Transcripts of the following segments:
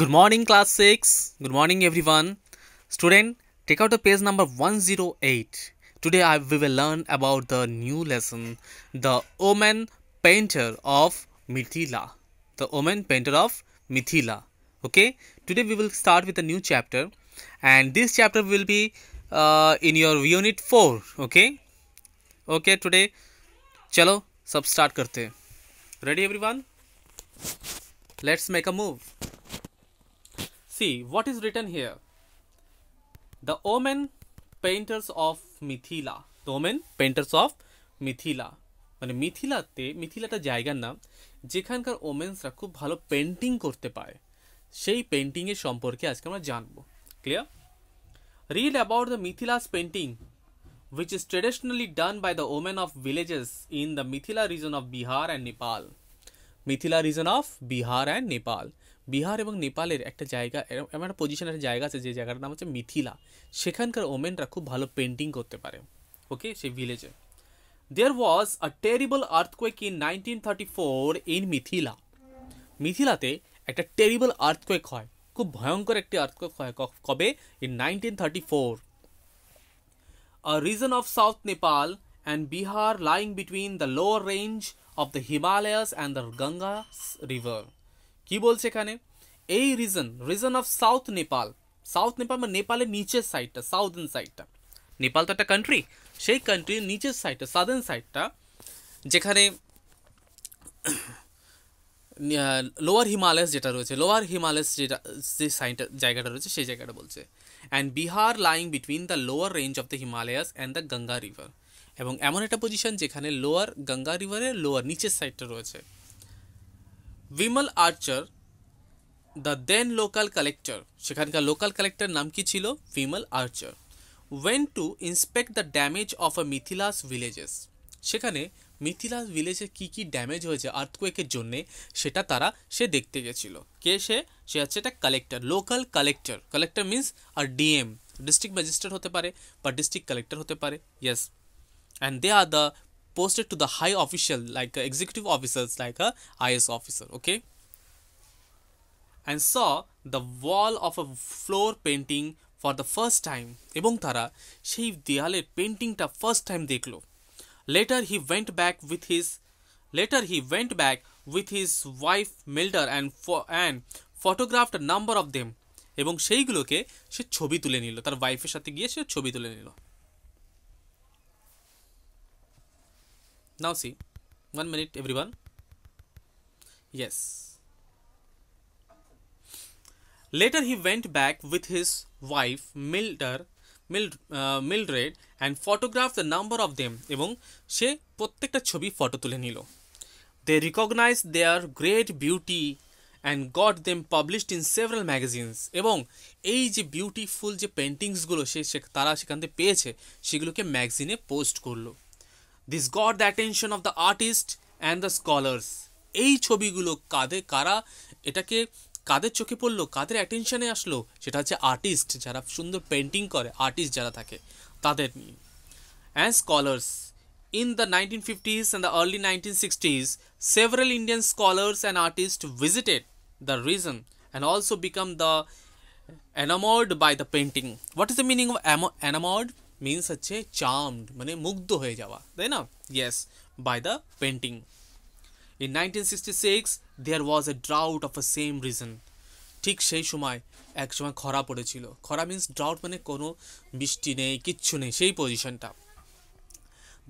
Good morning class 6. Good morning everyone. Student, take out the page number 108. Today I, we will learn about the new lesson, the Oman painter of Mithila. The Oman painter of Mithila. Okay. Today we will start with a new chapter and this chapter will be uh, in your unit 4. Okay. Okay today. Chalo, sub start karte. Ready everyone? Let's make a move. See what is written here. The Omen painters of Mithila. The Omen painters of Mithila. মানে মিথিলাতে মিথিলা একটা জায়গার নাম যেখানকার ওমেন্সরা খুব ভালো painting করতে পারে সেই পেন্টিংয়ের সম্পর্কে আজকে আমরা জানব clear read about the Mithila's painting which is traditionally done by the women of villages in the Mithila region of Bihar and Nepal. Mithila region of Bihar and Nepal. Bihar এবং নেপালের একটা জায়গা এমন একটা পজিশন একটা জায়গা আছে যে জায়গাটার নাম হচ্ছে মিথিলা সেখানকার ওমেনরা খুব ভালো পেন্টিং করতে পারে ওকে সেই ভিলেজে there was a terrible earthquake in nineteen thirty four in Mithila মিথিলাতে একটা টেরিবল আর্থকোয়েক হয় খুব ভয়ঙ্কর একটি আর্থকোয়েক হয় কবে in nineteen thirty four a region of south Nepal and Bihar lying between the lower range of the Himalayas and the Ganga river কি বলছে এখানে এই region region of south Nepal south Nepal মানে নেপালের নিচের সাইডটা সাউদার্ন সাইডটা নেপাল তো একটা কান্ট্রি সেই কান্ট্রির নিচের সাইডটা সাদার্ন সাইডটা যেখানে লোয়ার হিমালয়াস যেটা রয়েছে লোয়ার হিমালয়স যেটা যে সাইডটা জায়গাটা রয়েছে সেই জায়গাটা বলছে and Bihar lying between the lower range of the Himalayas and the Ganga river এবং এমন একটা পজিশন যেখানে লোয়ার গঙ্গা রিভারের লোয়ার নিচের সাইডটা রয়েছে বিমল Archer the then local collector সেখানকার লোকাল কালেক্টর নাম কি ছিল বিমল Archer went to inspect the damage of a Mithila's villages সেখানে মিথিলাস ভিলেজে কি কি ড্যামেজ হয়েছে আর্থকোয়েকের জন্যে সেটা তারা সে দেখতে গেছিলো কে সে সে হচ্ছে একটা collector local collector collector means আর ডিএম ডিস্ট্রিক্ট ম্যাজিস্ট্রেট হতে পারে বা ডিস্ট্রিক্ট কালেক্টর হতে পারে yes and they are the posted to the high official like uh, executive officers like a uh, IS officer okay and saw the wall of a floor painting for the first time এবং তারা সেই দেয়ালের পেন্টিংটা first time দেখল later he went back with his later he went back with his wife Mildred and and photographed number of them এবং সেইগুলোকে সে ছবি তুলে নিল তার ওয়াইফের সাথে গিয়ে সে ছবি তুলে নিল now see one minute everyone yes later he went back with his wife uh, Mildred Mildred and photograph the number of them এবং সে প্রত্যেকটা ছবি ফটো তুলে নিল they recognize their great beauty and got them published in several magazines এবং এই যে beautiful যে পেন্টিংসগুলো সে তারা সেখান থেকে পেয়েছে সেগুলোকে ম্যাগাজিনে পোস্ট করলো this got the attention of the artist and the scholars এই ছবিগুলো কাদে কারা এটাকে কাদের চোখে পড়লো কাদের অ্যাটেনশানে আসলো সেটা হচ্ছে আর্টিস্ট যারা সুন্দর পেন্টিং করে আর্টিস্ট যারা থাকে তাদের নিয়ে and scholars in the nineteen fifties and the early nineteen sixties several Indian scholars and artist visited the region and also become the enamored by the painting. What is the meaning of enamored? Means হচ্ছে charmed মানে মুগ্ধ হয়ে যাওয়া তাই না yes by the painting in nineteen sixty six there was a drought of a same region ঠিক সেই সময় এক সময় খরা পড়েছিল খরা মিন্স ড্রাউট মানে কোনো বৃষ্টি নেই কিচ্ছু নেই সেই পজিশনটা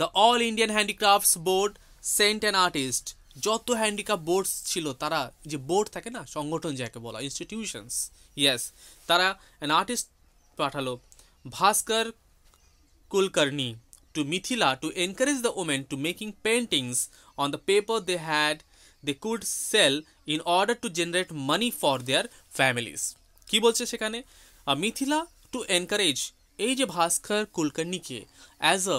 the all Indian handicrafts board sent and artist যত হ্যান্ডিক্রাফ বোর্ডস ছিল তারা যে বোর্ড থাকে না সংগঠন যাকে বলা ইনস্টিটিউশনস ইয়েস তারা অ্যান আর্টিস্ট পাঠালো Bhaskar Kulkarni to Mithila to encourage the women to making paintings on the paper they had they could sell in order to generate money for their families কি বলছে সেখানে মিথিলা টু এনকারেজ এই যে ভাস্কর কুলকার্নিকে as a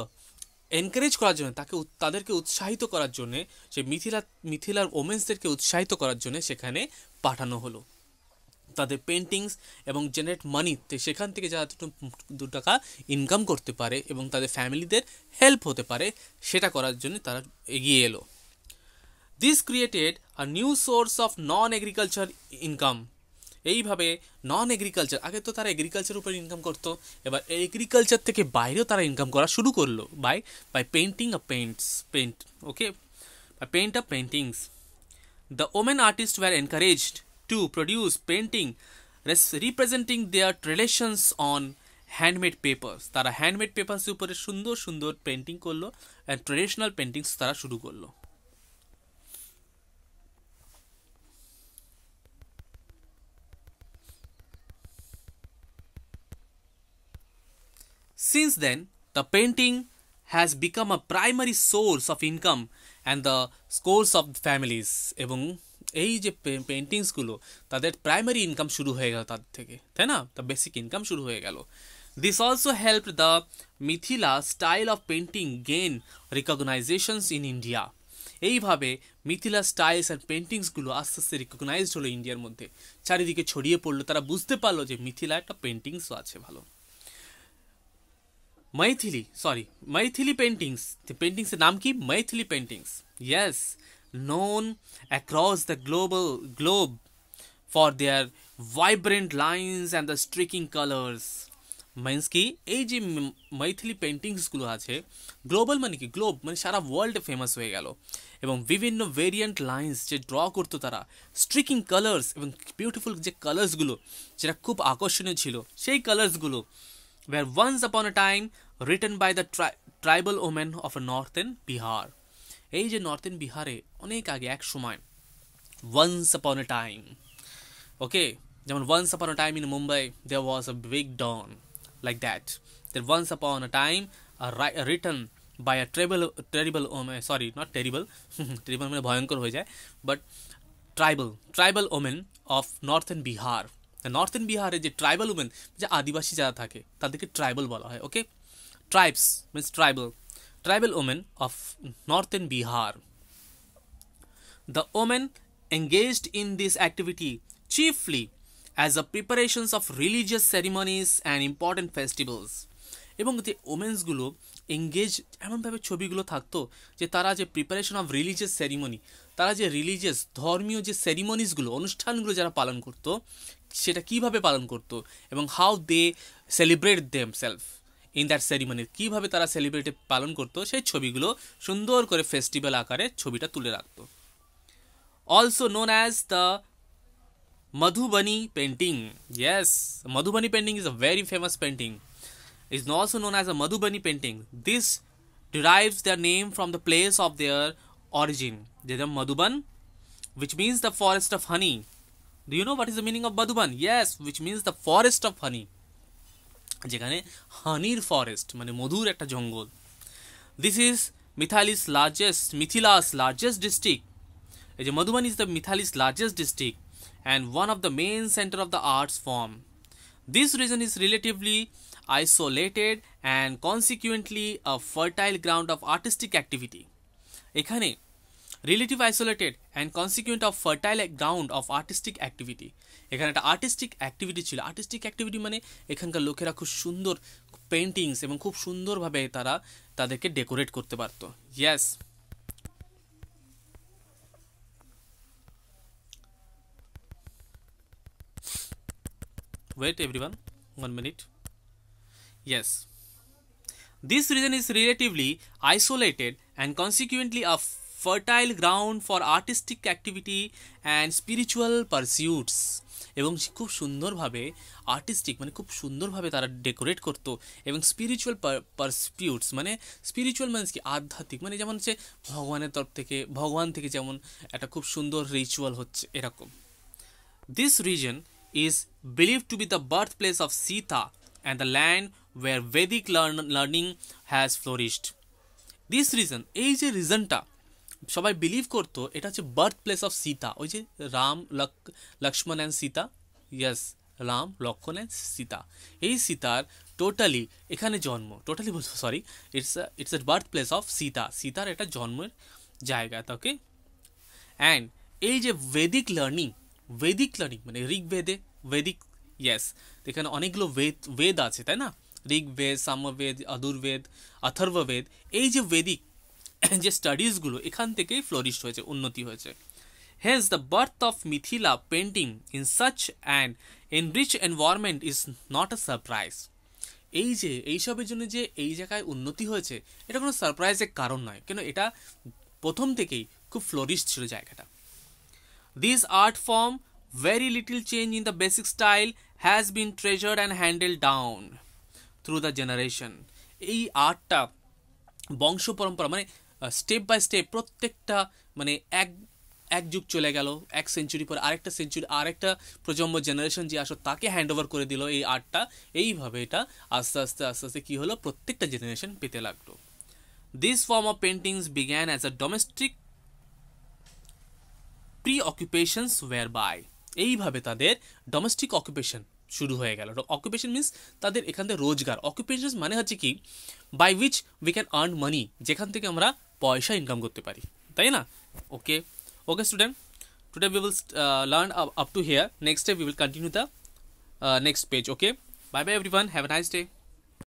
encourage করার জন্য তাকে তাদেরকে উৎসাহিত করার জন্যে সে মিথিলা মিথিলার ওমেন্সদেরকে উৎসাহিত করার জন্য সেখানে পাঠানো হলো তাদের পেন্টিংস এবং জেনারেট মানি সেখান থেকে যারা দু টাকা ইনকাম করতে পারে এবং তাদের ফ্যামিলিদের হেল্প হতে পারে সেটা করার জন্য তারা এগিয়ে এলো this created a new source of non agriculture income এইভাবে নন এগ্রিকালচার আগে তো তারা এগ্রিকালচার উপর ইনকাম করতো এবার এগ্রিকালচার থেকে বাইরেও তারা ইনকাম করা শুরু করলো by by painting a paints paint okay paint a paintings the women artist were encouraged to produce painting representing their relations on handmade papers, তারা handmade papers উপরে সুন্দর সুন্দর পেন্টিং করলো and traditional paintings তারা শুরু করলো Since then, the painting has become a primary source of income and the scores of families. এবং এই যে পেন্টিংসগুলো তাদের প্রাইমারি ইনকাম শুরু হয়ে গেল তাদের থেকে তাই না তা বেসিক ইনকাম শুরু হয়ে গেল this also help the Mithila style of painting gain recognitions in India এইভাবে মিথিলা স্টাইলস অ্যান্ড পেন্টিংসগুলো আস্তে আস্তে রিকগনাইজড হলো ইন্ডিয়ার মধ্যে চারিদিকে ছড়িয়ে পড়লো তারা বুঝতে পারলো যে মিথিলা একটা পেন্টিংসও আছে ভালো মৈথিলি সরি মৈথিলি পেন্টিংস পেন্টিংসের নাম কি Maithili paintings yes known across the global globe for their vibrant lines and the streaking colors means কি এই যে মৈথিলি পেন্টিংসগুলো আছে গ্লোবাল মানে কি গ্লোব মানে সারা ওয়ার্ল্ডে ফেমাস হয়ে গেল এবং বিভিন্ন ভেরিয়েন্ট লাইন্স যে ড্র করতো তারা স্ট্রিকিং কালার্স এবং বিউটিফুল যে কালার্সগুলো যেটা খুব আকর্ষণীয় ছিল সেই কালার্সগুলো were once upon a time written by the tribal women of north end Bihar এই যে নর্থেন বিহারে অনেক আগে এক সময় once upon a time okay যেমন once upon a time in Mumbai they was a big don like that that once upon a time written by a treble terrible sorry not terrible terrible মানে ভয়ঙ্কর হয়ে যায় but tribal tribal women of northern Bihar northern বিহারে যে tribal women যে আদিবাসী যারা থাকে তাদেরকে ট্রাইবাল বলা হয় okay tribes means tribal tribal women of northern Bihar. The women engaged in this activity chiefly as a preparations of religious ceremonies and important festivals এবং যে ওমেন্সগুলো এঙ্গেজ এমনভাবে ছবিগুলো থাকতো যে তারা যে প্রিপারেশন অফ রিলিজিয়াস সেরিমনি তারা যে রিলিজিয়াস ধর্মীয় যে সেরিমনিসগুলো অনুষ্ঠানগুলো যারা পালন করত সেটা কিভাবে পালন করত এবং how they celebrate them self in that ceremony কীভাবে তারা সেলিব্রিটি পালন করতো সেই ছবিগুলো সুন্দর করে ফেস্টিভ্যাল আকারে ছবিটা তুলে রাখত also known as the Madhubani painting yes Madhubani painting is a very famous painting is also known as a Madhubani painting. This derives their name from the place of their origin. They are Madhuban, which means the forest of honey. Do you know what is the meaning of Madhuban? Yes, which means the forest of honey. যেখানে হানির forest মানে মধুর একটা জঙ্গল this is Mithila's largest Mithila's largest district এই যে Madhubani is the Mithila's largest district and one of the main center of the arts form this region is relatively isolated and consequently a fertile ground of artistic activity এখানে relative isolated and consequent of fertile ground of artistic activity এখানে একটা artistic activity ছিল artistic activity মানে এখানকার লোকেরা খুব সুন্দর paintings এবং খুব সুন্দরভাবে তারা তাদেরকে ডেকোরেট করতে পারত yes wait one one minute yes this region is relatively isolated and consequently a fertile ground for artistic activity and spiritual pursuits এবং খুব সুন্দরভাবে আর্টিস্টিক মানে খুব সুন্দরভাবে তারা ডেকোরেট করত এবং স্পিরিচুয়াল পারসপিউটস মানে স্পিরিচুয়াল মানে কি আধ্যাত্মিক মানে যেমন হচ্ছে ভগবানের তরফ থেকে ভগবান থেকে যেমন একটা খুব সুন্দর রিচুয়াল হচ্ছে এরকম this region is believe to be the birth place of Sita and the land where Vedic learning has flourished this region এই যে রিজনটা সবাই বিলিভ করতো এটা হচ্ছে বার্থ প্লেস অফ সীতা ওই যে Ram Lakshman and Sita yes Ram Lakshman and Sita এই সীতার টোটালি এখানে জন্ম টোটালি বলছো sorry it's it's a birth place of Sita সীতার এটা জন্মের জায়গা তাকে অ্যান্ড এই যে বৈদিক লার্নিং বৈদিক লার্নিং মানে ঋগ্বেদে বৈদিক ইয়েস এখানে অনেকগুলো বেদ বেদ আছে তাই না ঋগ্বেদ সামবেদ আদুর্বেদ অথর্ববেদ এই যে বৈদিক যে স্টাডিজগুলো এখান থেকেই ফ্লোরিশ হয়েছে উন্নতি হয়েছে hence the birth of Mithila painting in such and enrich environment is not a surprise এই যে এইসবের জন্য যে এই জায়গায় উন্নতি হয়েছে এটা কোনো সারপ্রাইজের কারণ নয় কেন এটা প্রথম থেকেই খুব ফ্লোরিশ ছিল জায়গাটা this art form very little change in the basic style has been treasured and handed down through the generation এই আর্টটা বংশ পরম্পরা মানে স্টেপ বাই স্টেপ প্রত্যেকটা মানে এক এক যুগ চলে গেল এক সেঞ্চুরি পর আরেকটা সেঞ্চুরি আরেকটা প্রজন্ম জেনারেশন যে আসো তাকে হ্যান্ড ওভার করে দিল এই আর্টটা এইভাবে এটা আস্তে আস্তে আস্তে আস্তে কী হলো প্রত্যেকটা জেনারেশন পেতে লাগলো this form of paintings began as a domestic preoccupations were by এইভাবে তাদের ডোমেস্টিক অকুপেশন শুরু হয়ে গেল অকুপেশন মিনস তাদের এখান থেকে রোজগার অকুপেশন মানে হচ্ছে কি by which we can earn money যেখান থেকে আমরা পয়সা ইনকাম করতে পারি তাই না okay okay student today we will learn up to here next day will continue the next page okay bye bye everyone have a nice day